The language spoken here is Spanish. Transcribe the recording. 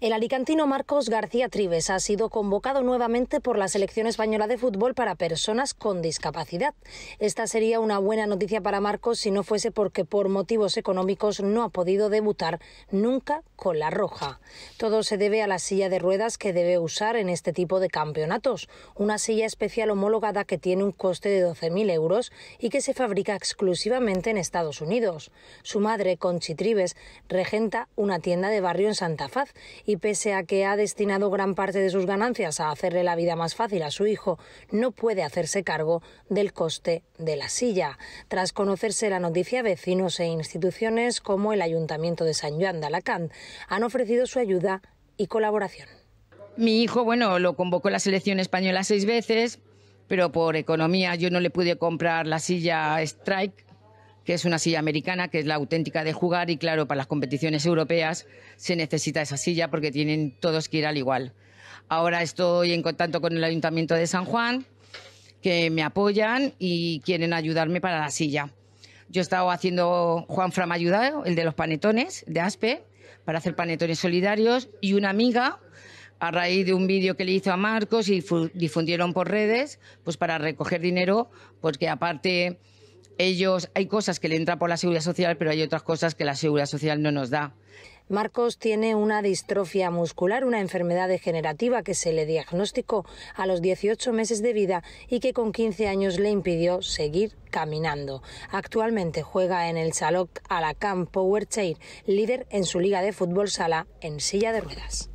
El alicantino Marcos García Trives ha sido convocado nuevamente por la selección española de fútbol para personas con discapacidad. Esta sería una buena noticia para Marcos si no fuese porque por motivos económicos no ha podido debutar nunca con la roja. Todo se debe a la silla de ruedas que debe usar en este tipo de campeonatos, una silla especial homologada que tiene un coste de 12.000 euros y que se fabrica exclusivamente en Estados Unidos. Su madre, Conchi regenta una tienda de barrio en Santa Faz y pese a que ha destinado gran parte de sus ganancias a hacerle la vida más fácil a su hijo, no puede hacerse cargo del coste de la silla. Tras conocerse la noticia, vecinos e instituciones como el Ayuntamiento de San Juan de Alacant han ofrecido su ayuda y colaboración. Mi hijo, bueno, lo convocó la selección española seis veces, pero por economía yo no le pude comprar la silla Strike que es una silla americana, que es la auténtica de jugar y claro, para las competiciones europeas se necesita esa silla porque tienen todos que ir al igual. Ahora estoy en contacto con el Ayuntamiento de San Juan, que me apoyan y quieren ayudarme para la silla. Yo he estado haciendo, Juan Fram ayudado, el de los panetones de ASPE, para hacer panetones solidarios y una amiga a raíz de un vídeo que le hizo a Marcos y difundieron por redes, pues para recoger dinero, porque aparte ellos, hay cosas que le entra por la seguridad social, pero hay otras cosas que la seguridad social no nos da. Marcos tiene una distrofia muscular, una enfermedad degenerativa que se le diagnosticó a los 18 meses de vida y que con 15 años le impidió seguir caminando. Actualmente juega en el Chaloc Alacant Power Chair, líder en su liga de fútbol sala en silla de ruedas.